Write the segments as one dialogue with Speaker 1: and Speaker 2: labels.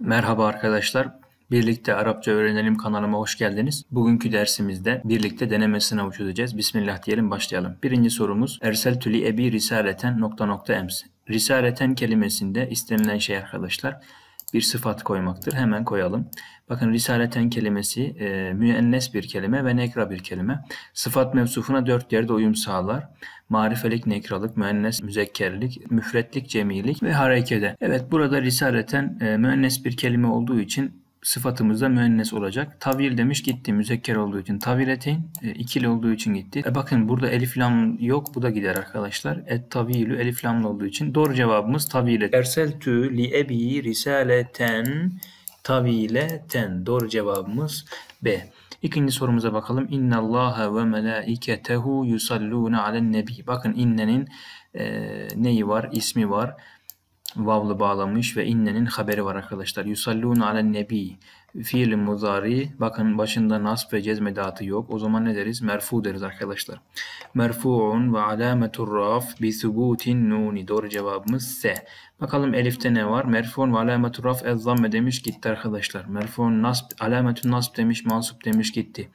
Speaker 1: Merhaba arkadaşlar. Birlikte Arapça öğrenelim kanalıma hoş geldiniz. Bugünkü dersimizde birlikte deneme sınavı çözeceğiz. Bismillah diyelim başlayalım. Birinci sorumuz Ersel tülü ebi risaleten nokta nokta ems. Risaleten kelimesinde istenilen şey arkadaşlar bir sıfat koymaktır. Hemen koyalım. Bakın risaleten kelimesi e, müennes bir kelime ve nekra bir kelime. Sıfat mevsufuna dört yerde uyum sağlar. Marifelik, nekralık, müennes, müzekkerlik, müfretlik, cemilik ve harekede. Evet burada risaleten e, müennes bir kelime olduğu için sıfatımız da müennes olacak. Tavir demiş gitti. Müzekker olduğu için taviretin. E, ikili olduğu için gitti. E, bakın burada elif lam yok. Bu da gider arkadaşlar. Et tavilü elif lamlı olduğu için. Doğru cevabımız tavilet. Erseltü li ebi risaleten tavileten. Doğru cevabımız B. İkinci sorumuza bakalım. İnna Allaha ve melaiketehu yusalluna alen nebi. Bakın innenin e, neyi var? ismi var vavlı bağlamış ve innenin haberi var arkadaşlar. Yusallun alen nebi fiil muzari bakın başında nasb ve cezmedatı yok. O zaman ne deriz? Merfu deriz arkadaşlar. Merfuun ve alametur raf bi subutin nuni. Doğru cevabımız S. Bakalım elifte ne var? Merfuun ve alametur raf ez zamme demiş gitti arkadaşlar. Merfuun nasb alametun nasb demiş mansup demiş gitti.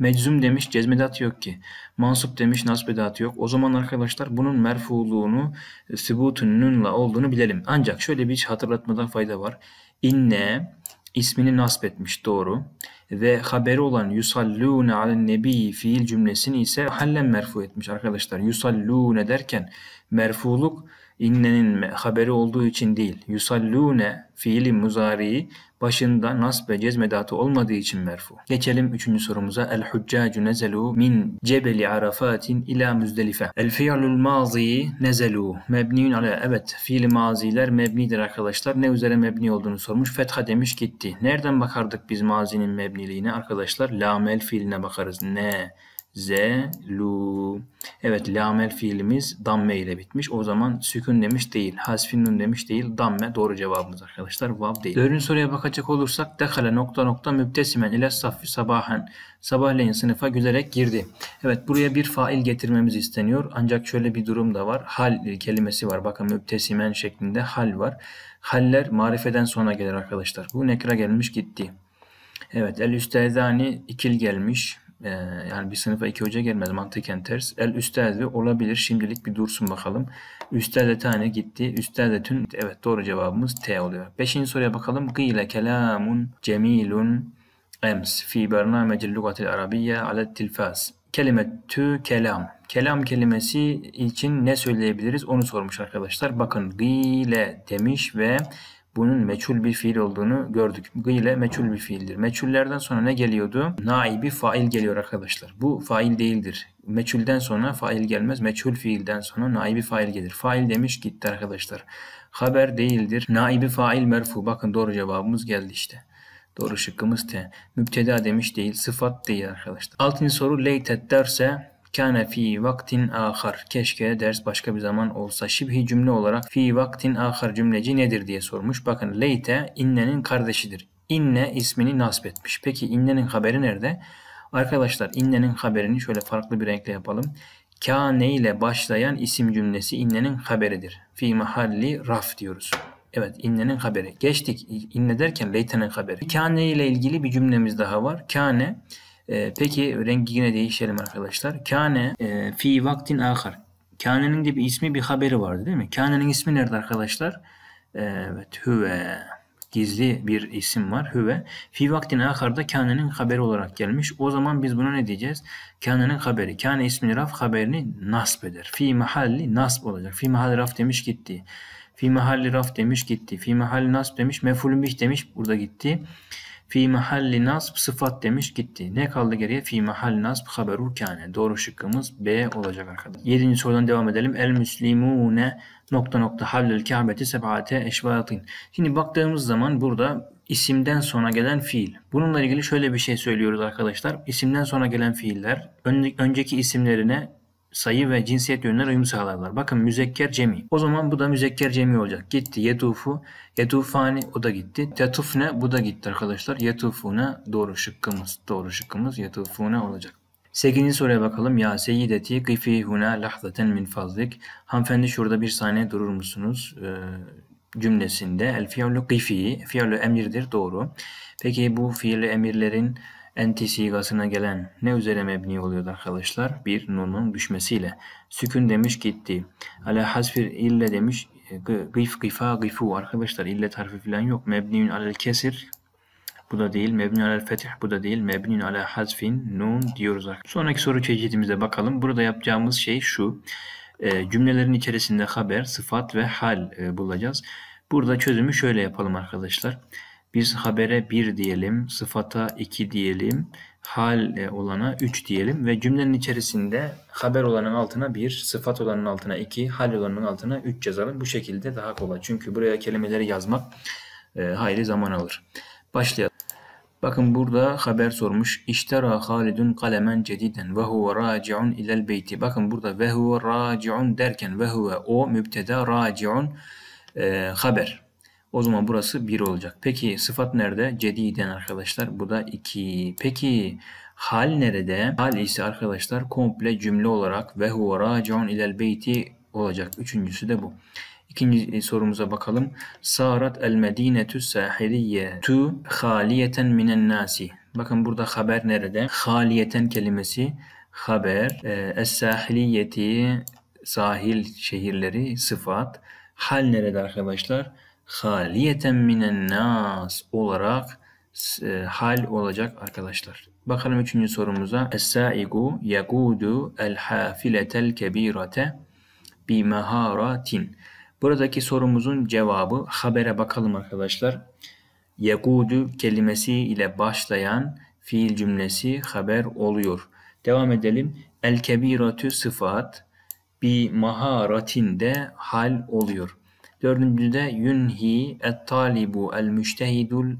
Speaker 1: Meczum demiş cezmedat yok ki. Mansup demiş nasbedat yok. O zaman arkadaşlar bunun merfuluğunu e, sübutun nunla olduğunu bilelim. Ancak şöyle bir hatırlatmadan fayda var. İnne ismini nasbetmiş doğru ve haberi olan yusallune al nebi fiil cümlesini ise hallen merfu etmiş arkadaşlar. Yusallune derken merfuluk innenin haberi olduğu için değil. Yusallune fiili muzari başında nasb ve cezmedatı olmadığı için merfu. Geçelim üçüncü sorumuza. El huccacu nezelu min cebeli arafatin ila müzdelife. El fiilul mazi nezelu mebniun ala Evet fiil maziler mebnidir arkadaşlar. Ne üzere mebni olduğunu sormuş. Fetha demiş gitti. Nereden bakardık biz mazinin mebniliğine arkadaşlar? Lamel fiiline bakarız. Ne? zelu. Evet lamel fiilimiz damme ile bitmiş. O zaman sükun demiş değil. Hasfinun demiş değil. Damme doğru cevabımız arkadaşlar. Vav değil. Dördüncü soruya bakacak olursak dekale nokta nokta müptesimen ile saffi sabahen. Sabahleyin sınıfa gülerek girdi. Evet buraya bir fail getirmemiz isteniyor. Ancak şöyle bir durum da var. Hal e, kelimesi var. Bakın müptesimen şeklinde hal var. Haller marifeden sonra gelir arkadaşlar. Bu nekra gelmiş gitti. Evet el üstezani ikil gelmiş. Ee, yani bir sınıfa iki hoca gelmez mantıken ters. El üstazı olabilir şimdilik bir dursun bakalım. Üstazı tane gitti. Üstazı tün evet doğru cevabımız T oluyor. Beşinci soruya bakalım. Gıyle kelamun cemilun ems fi bernamecil lugatil arabiyye alet tilfaz. Kelime tü kelam. Kelam kelimesi için ne söyleyebiliriz onu sormuş arkadaşlar. Bakın gıyle demiş ve bunun meçhul bir fiil olduğunu gördük. ile meçhul bir fiildir. Meçhullerden sonra ne geliyordu? Naibi fail geliyor arkadaşlar. Bu fail değildir. Meçhulden sonra fail gelmez. Meçhul fiilden sonra naibi fail gelir. Fail demiş gitti arkadaşlar. Haber değildir. Naibi fail merfu. Bakın doğru cevabımız geldi işte. Doğru şıkkımız T. Müpteda demiş değil. Sıfat değil arkadaşlar. Altıncı soru leytet derse Kâne fi vaktin ahar. Keşke ders başka bir zaman olsa. Şibhi cümle olarak fi vaktin ahar cümleci nedir diye sormuş. Bakın leyte innenin kardeşidir. İnne ismini nasip etmiş. Peki innenin haberi nerede? Arkadaşlar innenin haberini şöyle farklı bir renkle yapalım. Kâne ile başlayan isim cümlesi innenin haberidir. Fi mahalli raf diyoruz. Evet innenin haberi. Geçtik inne derken leytenin haberi. Kâne ile ilgili bir cümlemiz daha var. Kâne ee, peki rengi yine değişelim arkadaşlar. Kane e, fi vaktin akar. Kane'nin de bir ismi bir haberi vardı değil mi? Kane'nin ismi nerede arkadaşlar? Ee, evet hüve gizli bir isim var hüve. Fi vaktin aharda kânenin haberi olarak gelmiş. O zaman biz buna ne diyeceğz? Kânenin haberi. Kane ismini raf haberini nasb eder. Fi mahalli nasb olacak. Fi mahalli raf demiş gitti. Fi mahalli raf demiş gitti. Fi mahalli nasb demiş mefulün bih demiş burada gitti. Fi mahalli nasb sıfat demiş gitti. Ne kaldı geriye? Fi mahalli nasb haberu kâne. Doğru şıkkımız B olacak arkadaşlar. Yedinci sorudan devam edelim. El müslimûne nokta nokta hallül kâbeti sebaate eşvatin. Şimdi baktığımız zaman burada isimden sonra gelen fiil. Bununla ilgili şöyle bir şey söylüyoruz arkadaşlar. İsimden sonra gelen fiiller önceki isimlerine sayı ve cinsiyet yönüne uyum sağlarlar. Bakın müzekker cemi. O zaman bu da müzekker cemi olacak. Gitti yetufu, yetufani o da gitti. Tetufne bu da gitti arkadaşlar. Yetufune doğru şıkkımız. Doğru şıkkımız yetufune olacak. 8. soruya bakalım. Ya seyyideti kıfi huna lahzaten min fazlik. Hanımefendi şurada bir saniye durur musunuz? Ee, cümlesinde el fiyavlu kıfi. Fiyavlu emirdir doğru. Peki bu fiili emirlerin enti sigasına gelen ne üzere mebni oluyordu arkadaşlar? Bir nunun düşmesiyle. Sükün demiş gitti. Ala hasfir ille demiş e, gıf gıfa gıfu arkadaşlar ille harfi falan yok. Mebniün alel kesir bu da değil. Mebni alel fetih bu da değil. Mebni ala hazfin nun diyoruz. arkadaşlar Sonraki soru çeşitimize bakalım. Burada yapacağımız şey şu. E, cümlelerin içerisinde haber, sıfat ve hal e, bulacağız. Burada çözümü şöyle yapalım arkadaşlar. Arkadaşlar. Biz habere bir diyelim, sıfata iki diyelim, hal e, olana üç diyelim ve cümlenin içerisinde haber olanın altına bir, sıfat olanın altına iki, hal olanın altına üç yazalım. Bu şekilde daha kolay. Çünkü buraya kelimeleri yazmak e, hayli zaman alır. Başlayalım. Bakın burada haber sormuş. İştera Halidun kalemen cediden ve huve raciun ilel beyti. Bakın burada ve huve raciun derken ve huve o mübteda raciun e, haber. O zaman burası 1 olacak. Peki sıfat nerede? Cediden arkadaşlar. Bu da 2. Peki hal nerede? Hal ise arkadaşlar komple cümle olarak ve huve raciun ilel beyti olacak. Üçüncüsü de bu. İkinci e, sorumuza bakalım. Sarat el medinetü sahiliye tu haliyeten minen nasi. Bakın burada haber nerede? Haliyeten kelimesi haber. E, es sahiliyeti sahil şehirleri sıfat. Hal nerede arkadaşlar? haliyeten minen nas olarak e, hal olacak arkadaşlar. Bakalım üçüncü sorumuza. Es-saigu yagudu el-hafiletel kebirate bi maharatin. Buradaki sorumuzun cevabı habere bakalım arkadaşlar. Yagudu kelimesi ile başlayan fiil cümlesi haber oluyor. Devam edelim. El kebiratu sıfat bi maharatin de hal oluyor. Dördüncüde yunhi et talibu el müştehidul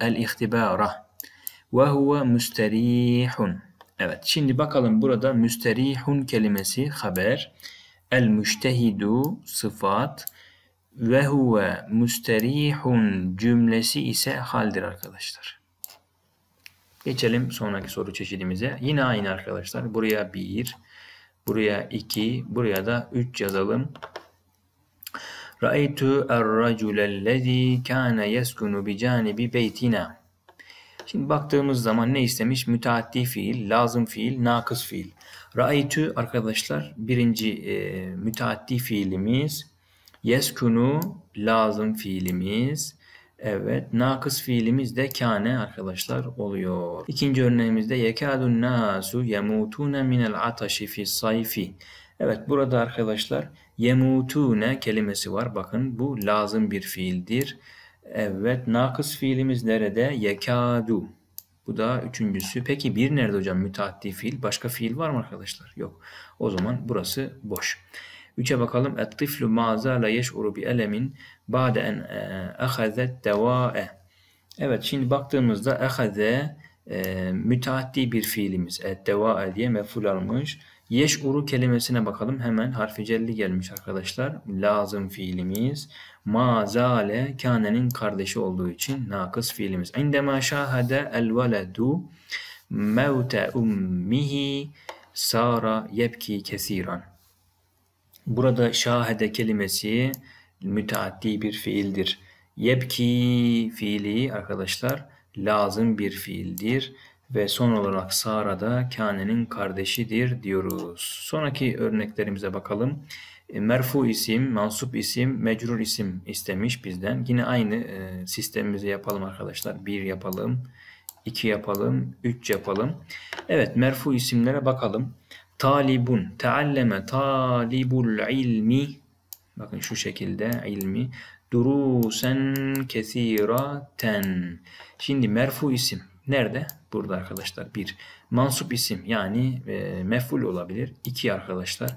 Speaker 1: el ihtibara ve huve müsterihun. Evet şimdi bakalım burada müsterihun kelimesi haber. El müştehidu sıfat ve huve müsterihun cümlesi ise haldir arkadaşlar. Geçelim sonraki soru çeşidimize. Yine aynı arkadaşlar. Buraya bir, buraya iki, buraya da üç yazalım er الرجل الذي كان يسكن بجانب بيتنا. Şimdi baktığımız zaman ne istemiş? Müteaddi fiil, lazım fiil, nakıs fiil. Ra'aytu arkadaşlar birinci e, müteaddi fiilimiz. Yeskunu lazım fiilimiz. Evet nakıs fiilimiz de kane arkadaşlar oluyor. İkinci örneğimizde yekadun nasu yemutune minel ataşi fi sayfi. Evet burada arkadaşlar yemutune kelimesi var. Bakın bu lazım bir fiildir. Evet nakıs fiilimiz nerede? Yekadu. Bu da üçüncüsü. Peki bir nerede hocam? Müteaddi fiil. Başka fiil var mı arkadaşlar? Yok. O zaman burası boş. Üçe bakalım. Et-tiflu ma zâle yeş'uru bi elemin ba'de en e, ehazet devâe. Evet şimdi baktığımızda ehaze e, müteaddi bir fiilimiz. Et-devâe diye meful almış. Yeşuru kelimesine bakalım. Hemen harfi celli gelmiş arkadaşlar. Lazım fiilimiz. Mazale kânenin kardeşi olduğu için nakıs fiilimiz. İndemâ şâhede el veledu mevte ummihi sara yepki kesiran. Burada şahede kelimesi müteaddi bir fiildir. yepki fiili arkadaşlar lazım bir fiildir ve son olarak Sara da Kane'nin kardeşidir diyoruz. Sonraki örneklerimize bakalım. E, merfu isim, mansup isim, mecrur isim istemiş bizden. Yine aynı e, sistemimizi yapalım arkadaşlar. 1 yapalım, 2 yapalım, 3 yapalım. Evet merfu isimlere bakalım. Talibun, tealleme, talibul ilmi. Bakın şu şekilde ilmi. Durusen kesiraten. Şimdi merfu isim Nerede? Burada arkadaşlar. Bir Mansup isim yani e, meful olabilir. İki arkadaşlar.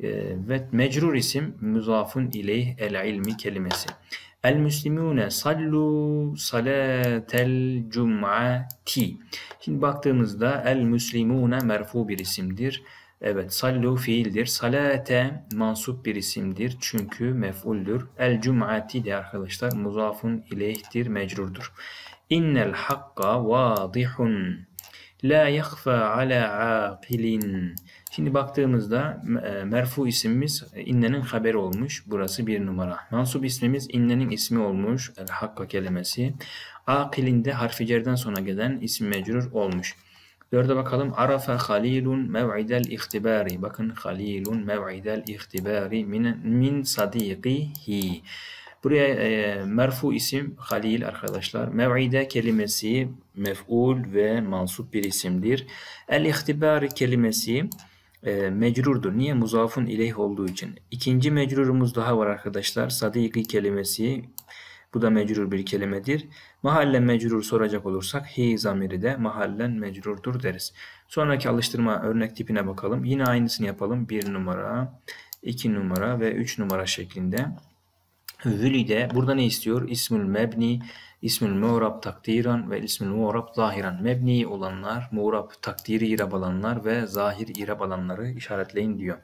Speaker 1: E, ve mecrur isim muzafun ileyh el ilmi kelimesi. El müslimune sallu salatel cum'ati. Şimdi baktığımızda el müslimune merfu bir isimdir. Evet sallu fiildir. Salate mansup bir isimdir. Çünkü mef'uldür. El cum'ati de arkadaşlar muzafun ileyhtir mecrurdur. İnnel hakka vadihun la yahfa ala aqilin. Şimdi baktığımızda e, merfu isimimiz e, innenin haberi olmuş. Burası bir numara. Mansub ismimiz innenin ismi olmuş. El hakka kelimesi. Akilinde harfi cerden sonra gelen isim mecrur olmuş. Dörde bakalım. Arafa halilun mev'idel ihtibari. Bakın halilun mev'idel ihtibari min, min sadiqihi. Buraya e, merfu isim halil arkadaşlar. Mev'ide kelimesi mef'ul ve mansup bir isimdir. El-ihtibar kelimesi e, mecrurdur. Niye? Muzafun ileyh olduğu için. İkinci mecrurumuz daha var arkadaşlar. Sadiki kelimesi bu da mecrur bir kelimedir. Mahallen mecrur soracak olursak hi zamiri de mahallen mecrurdur deriz. Sonraki alıştırma örnek tipine bakalım. Yine aynısını yapalım. Bir numara, iki numara ve üç numara şeklinde. Vülide burada ne istiyor? İsmül mebni, ismül muğrab takdiran ve ismül muğrab zahiran. Mebni olanlar, muğrab takdiri irab alanlar ve zahir irab alanları işaretleyin diyor.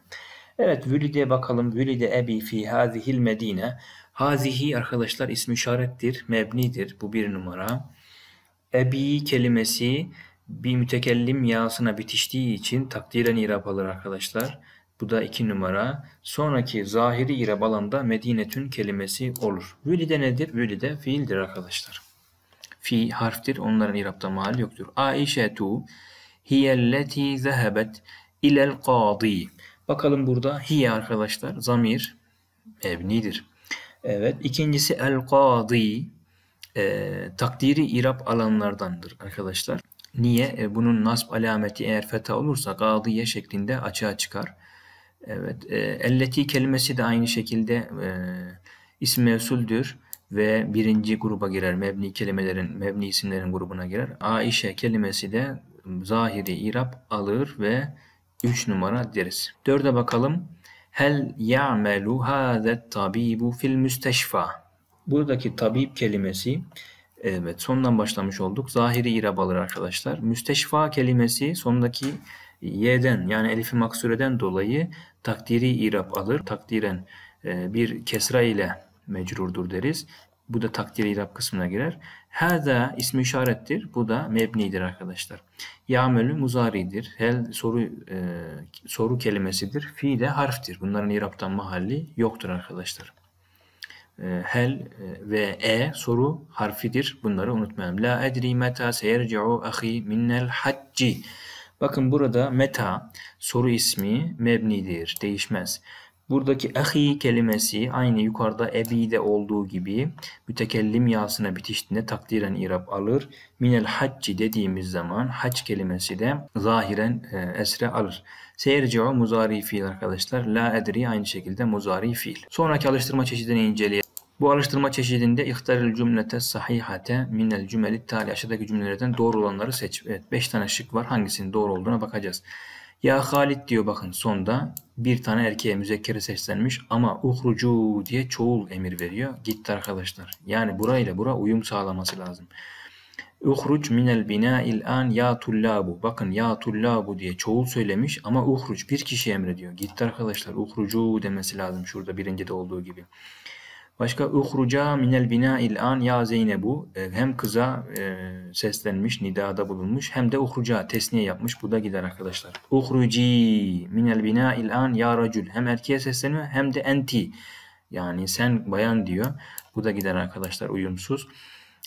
Speaker 1: Evet vülide bakalım. Vülide ebi fi hazihil medine. Hazihi arkadaşlar ismi işarettir, mebnidir. Bu bir numara. Ebi kelimesi bir mütekellim yasına bitiştiği için takdiren irab alır arkadaşlar. Bu da iki numara. Sonraki zahiri irab alanda Medinetün kelimesi olur. Vüli de nedir? Vüli de fiildir arkadaşlar. Fi harftir. Onların irabda mahal yoktur. tu hiyelleti zehebet ilel qadi. Bakalım burada hiye arkadaşlar. Zamir ebnidir. Evet. ikincisi el qadi. E, takdiri irab alanlardandır arkadaşlar. Niye? E, bunun nasb alameti eğer feta olursa gadiye şeklinde açığa çıkar. Evet, e, elleti kelimesi de aynı şekilde e, isim mevsuldür ve birinci gruba girer. Mebni kelimelerin, mebni isimlerin grubuna girer. Aişe kelimesi de zahiri irab alır ve 3 numara deriz. Dörde bakalım. Hel ya'melu hâzet tabibu fil müsteşfa. Buradaki tabip kelimesi evet sondan başlamış olduk. Zahiri irab alır arkadaşlar. Müsteşfa kelimesi sondaki y'den yani elifi maksureden dolayı takdiri irab alır. Takdiren e, bir kesra ile mecrurdur deriz. Bu da takdiri irab kısmına girer. Hada ismi işarettir. Bu da mebnidir arkadaşlar. Ya'melü muzaridir. Hel soru e, soru kelimesidir. Fi de harftir. Bunların irabtan mahalli yoktur arkadaşlar. E, hel e, ve e soru harfidir. Bunları unutmayalım. La edri meta seyerci'u ahi minnel hacci. Bakın burada meta soru ismi mebnidir. Değişmez. Buradaki ahi kelimesi aynı yukarıda ebide olduğu gibi mütekellim yasına bitiştiğinde takdiren irab alır. Minel hacci dediğimiz zaman hac kelimesi de zahiren e, esre alır. Seyirci'u muzari fiil arkadaşlar. La edri aynı şekilde muzari fiil. Sonraki alıştırma çeşidini inceleyelim. Bu alıştırma çeşidinde ihtaril cümlete sahihate minel cümeli tali aşağıdaki cümlelerden doğru olanları seç. Evet 5 tane şık var. Hangisinin doğru olduğuna bakacağız. Ya Halit diyor bakın sonda bir tane erkeğe müzekkere seslenmiş ama uhrucu diye çoğul emir veriyor. Gitti arkadaşlar. Yani burayla bura uyum sağlaması lazım. Uhruc minel bina'il an ya tullabu. Bakın ya tullabu diye çoğul söylemiş ama uhruc bir kişi emrediyor. Gitti arkadaşlar. Uhrucu demesi lazım şurada birinci de olduğu gibi. Başka uhruca minel bina il'an ya Zeynebu e, hem kıza e, seslenmiş, nidada bulunmuş hem de uhruca tesniye yapmış. Bu da gider arkadaşlar. Uhruci minel bina il'an ya racul. Hem erkeğe sesleniyor hem de enti. Yani sen bayan diyor. Bu da gider arkadaşlar uyumsuz.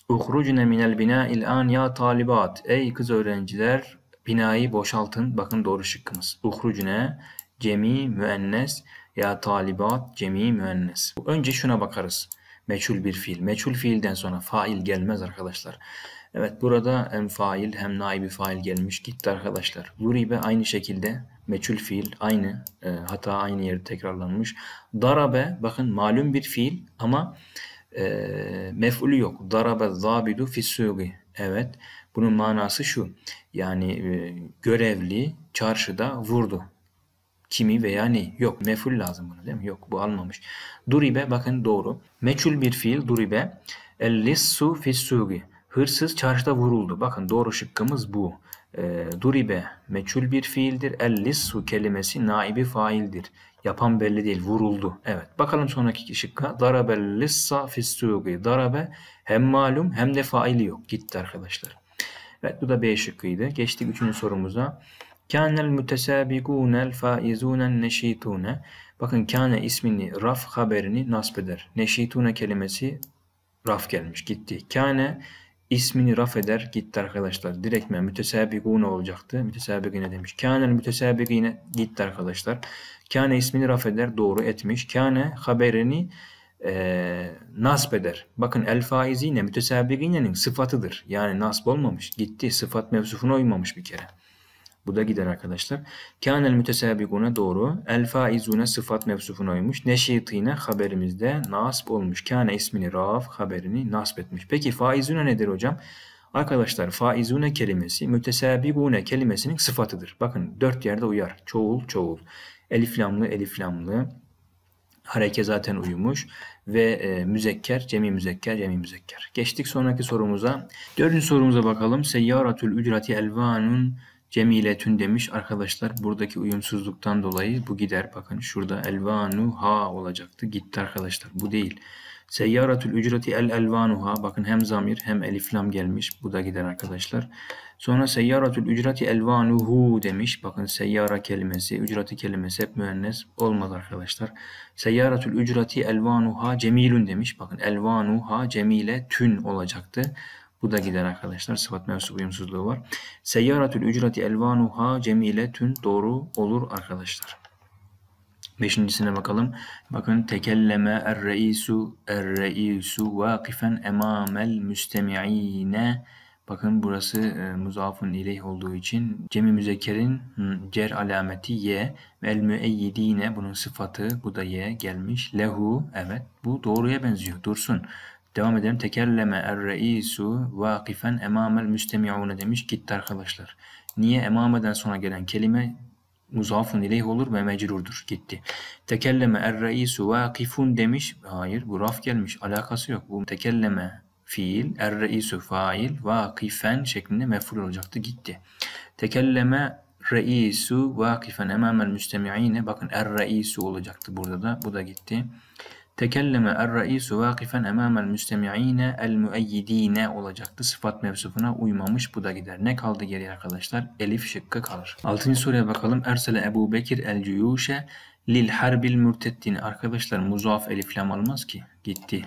Speaker 1: Uhrucne minel bina il'an ya talibat. Ey kız öğrenciler binayı boşaltın. Bakın doğru şıkkımız. Uhrucne cemi müennes ya talibat cemi müennes. Önce şuna bakarız. Meçhul bir fiil. Meçhul fiilden sonra fail gelmez arkadaşlar. Evet burada hem fail hem naibi fail gelmiş gitti arkadaşlar. Duribe aynı şekilde meçhul fiil aynı e, hata aynı yeri tekrarlanmış. Darabe bakın malum bir fiil ama e, mef'ulü yok. Darabe zabidu fissugi. Evet bunun manası şu yani e, görevli çarşıda vurdu kimi veya neyi? Yok. Meful lazım buna değil mi? Yok bu almamış. Duribe bakın doğru. Meçhul bir fiil duribe. Lissu fissugi. Hırsız çarşıda vuruldu. Bakın doğru şıkkımız bu. E, duribe meçhul bir fiildir. Ellissu kelimesi naibi faildir. Yapan belli değil. Vuruldu. Evet. Bakalım sonraki şıkka. Darabe lissa fissugi. Darabe hem malum hem de faili yok. Gitti arkadaşlar. Evet bu da B şıkkıydı. Geçtik üçüncü sorumuza. Kâne Kânel mütesâbikûnel faizûnen neşitûne. Bakın kâne ismini raf haberini nasp eder. Neşitûne kelimesi raf gelmiş gitti. Kâne ismini raf eder gitti arkadaşlar. Direktmen mütesâbikûne olacaktı. Mütesâbikîne demiş. Kânel mütesâbikîne gitti arkadaşlar. Kâne ismini raf eder doğru etmiş. Kâne haberini e, nasb eder. Bakın el faizine mütesabiginenin sıfatıdır. Yani nasb olmamış. Gitti. Sıfat mevsufuna uymamış bir kere. Bu da gider arkadaşlar. Kânel mütesâbikûne doğru. El faizûne sıfat mevsufuna uymuş. Neşitîne haberimizde nasip olmuş. Kâne ismini raf haberini nasip etmiş. Peki faizûne nedir hocam? Arkadaşlar faizune kelimesi mütesabibune kelimesinin sıfatıdır. Bakın dört yerde uyar. Çoğul çoğul. Eliflamlı eliflamlı. Hareke zaten uyumuş. Ve e, müzekker, cemi müzekker, cemi müzekker. Geçtik sonraki sorumuza. Dördüncü sorumuza bakalım. Seyyaratül ücreti elvanun Cemile tün demiş arkadaşlar buradaki uyumsuzluktan dolayı bu gider. Bakın şurada Elvanu ha olacaktı. Gitti arkadaşlar. Bu değil. Seyyaratül ücreti el elvanuha. Bakın hem zamir hem eliflam gelmiş. Bu da gider arkadaşlar. Sonra seyyaratül ücreti elvanuhu demiş. Bakın seyyara kelimesi, ücreti kelimesi hep müennes olmadı arkadaşlar. Seyyaratül ücreti elvanuha cemilun demiş. Bakın elvanuha cemile tün olacaktı. Bu da gider arkadaşlar. Sıfat mensup uyumsuzluğu var. Seyyaratül ücreti elvanuha cemiletün doğru olur arkadaşlar. Beşincisine bakalım. Bakın tekelleme er-reisu er-reisu vakifen emamel müstemi'ine Bakın burası e, muzafun ileyh olduğu için cemi müzekkerin cer alameti ye ve el müeyyidine bunun sıfatı bu da ye gelmiş. Lehu evet bu doğruya benziyor dursun. Devam edelim. Tekerleme er-reisu vakifen emamel müstemi'une demiş. Gitti arkadaşlar. Niye? Emameden sonra gelen kelime muzafun ileyh olur ve mecrurdur. Gitti. Tekelleme er-reisu vakifun demiş. Hayır bu raf gelmiş. Alakası yok. Bu tekelleme fiil, er-reisu fail, vakifen şeklinde meful olacaktı. Gitti. Tekelleme reisu vakifen emamel müstemi'ine. Bakın er-reisu olacaktı burada da. Bu da gitti. Tekelleme er-reisu vakıfen emamel müstemi'ine el müeyyidine olacaktı. Sıfat mevsufuna uymamış bu da gider. Ne kaldı geriye arkadaşlar? Elif şıkkı kalır. 6. soruya bakalım. Ersele Ebu Bekir el cüyuşe lil harbil mürteddin. Arkadaşlar muzaaf eliflam almaz ki. Gitti.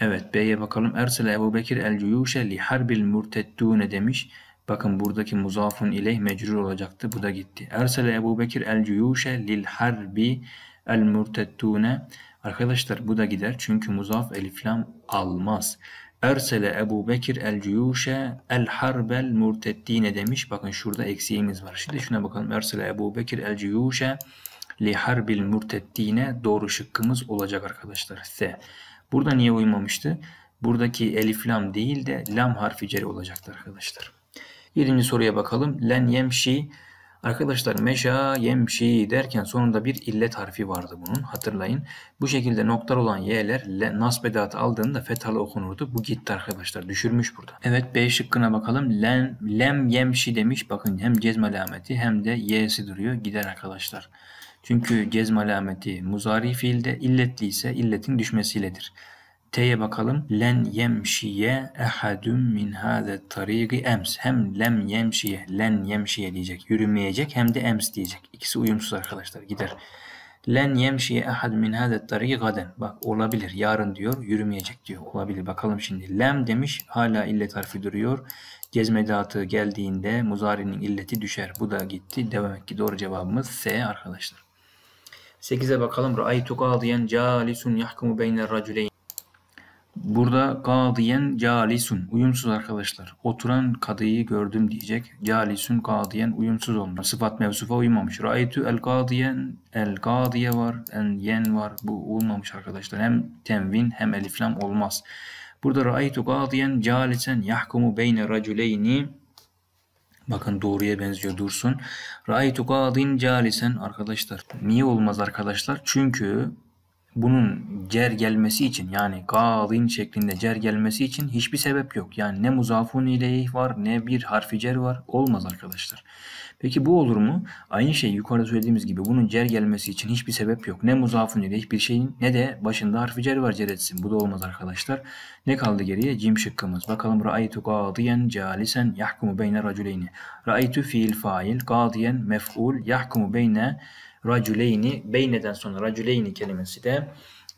Speaker 1: Evet B'ye bakalım. Ersele Ebu Bekir el cüyuşe li harbil mürteddune demiş. Bakın buradaki muzafun ileyh mecrur olacaktı. Bu da gitti. Ersele Ebu Bekir el cüyuşe lil harbi el murtettune. Arkadaşlar bu da gider çünkü muzaf eliflam almaz. Ersele Ebu Bekir el Cüyuşe el Harbel Murteddine demiş. Bakın şurada eksiğimiz var. Şimdi şuna bakalım. Ersele Ebu Bekir el Cüyuşe li Harbil Murteddine doğru şıkkımız olacak arkadaşlar. S. Burada niye uymamıştı? Buradaki eliflam değil de lam harfi ceri olacaktı arkadaşlar. Yedinci soruya bakalım. Len yemşi Arkadaşlar meşa yemşi derken sonunda bir illet harfi vardı bunun hatırlayın. Bu şekilde noktalar olan y'ler nasbedatı aldığında fetalı okunurdu. Bu gitti arkadaşlar düşürmüş burada. Evet B şıkkına bakalım. Lem, lem yemşi demiş bakın hem cezm alameti hem de y'si duruyor gider arkadaşlar. Çünkü cezm alameti muzari fiilde illetli ise illetin düşmesiyledir. T'ye bakalım. Len yemşiye ehadüm min hâze tarigi ems. Hem lem yemşiye, len yemşiye diyecek. Yürümeyecek hem de ems diyecek. İkisi uyumsuz arkadaşlar gider. Len yemşiye ehad min hâze tarigi gaden. Bak olabilir yarın diyor yürümeyecek diyor. Olabilir bakalım şimdi. Lem demiş hala illet harfi duruyor. Cezmedatı geldiğinde muzarinin illeti düşer. Bu da gitti. Demek ki doğru cevabımız S arkadaşlar. 8'e bakalım. Ra'aytuka adiyen calisun yahkumu beyne raculeyn. Burada gadiyen calisun uyumsuz arkadaşlar. Oturan kadıyı gördüm diyecek. Calisun gadiyen uyumsuz olmuş. Sıfat mevsufa uymamış. Raitu el gadiyen el gadiye var. En yen var. Bu olmamış arkadaşlar. Hem tenvin hem eliflam olmaz. Burada raitu gadiyen calisen yahkumu beyne raculeyni Bakın doğruya benziyor dursun. Raitu gadin calisen arkadaşlar. Niye olmaz arkadaşlar? Çünkü bunun cer gelmesi için yani kalin şeklinde cer gelmesi için hiçbir sebep yok. Yani ne muzafun ileyh var ne bir harfi cer var. Olmaz arkadaşlar. Peki bu olur mu? Aynı şey yukarıda söylediğimiz gibi bunun cer gelmesi için hiçbir sebep yok. Ne muzafun ileyh bir şeyin ne de başında harfi cer var cer etsin. Bu da olmaz arkadaşlar. Ne kaldı geriye? Cim şıkkımız. Bakalım ra'aytu gadiyen calisen yahkumu beyne raculeyni. Ra'aytu fiil fail gadiyen mef'ul yahkumu beyne Raculeyni, beyneden sonra raculeyni kelimesi de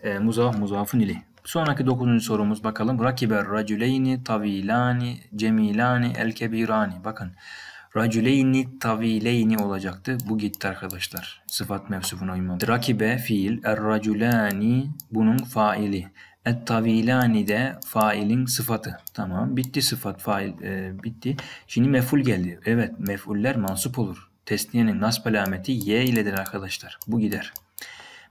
Speaker 1: e, muzaf muzafun ili. Sonraki dokuzuncu sorumuz bakalım. Rakiber raculeyni tavilani cemilani el kebirani. Bakın raculeyni tavileyni olacaktı. Bu gitti arkadaşlar. Sıfat mevsufuna uymadı. Rakibe fiil er raculani bunun faili. Et tavilani de failin sıfatı. Tamam bitti sıfat fail e, bitti. Şimdi meful geldi. Evet mefuller mansup olur. Tesniyenin nasb alameti Y iledir arkadaşlar. Bu gider.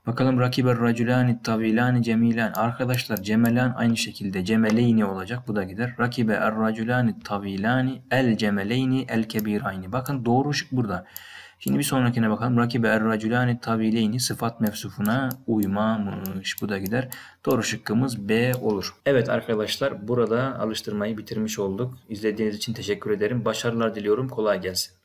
Speaker 1: Bakalım rakiber raculani tavilani cemilan. Arkadaşlar cemelan aynı şekilde cemeleyni olacak. Bu da gider. Rakibe er raculani tavilani el cemeleyni el kebirayni. Bakın doğru şık burada. Şimdi bir sonrakine bakalım. Rakibe er raculani tavileyni sıfat mevsufuna uymamış. Bu da gider. Doğru şıkkımız B olur. Evet arkadaşlar burada alıştırmayı bitirmiş olduk. İzlediğiniz için teşekkür ederim. Başarılar diliyorum. Kolay gelsin.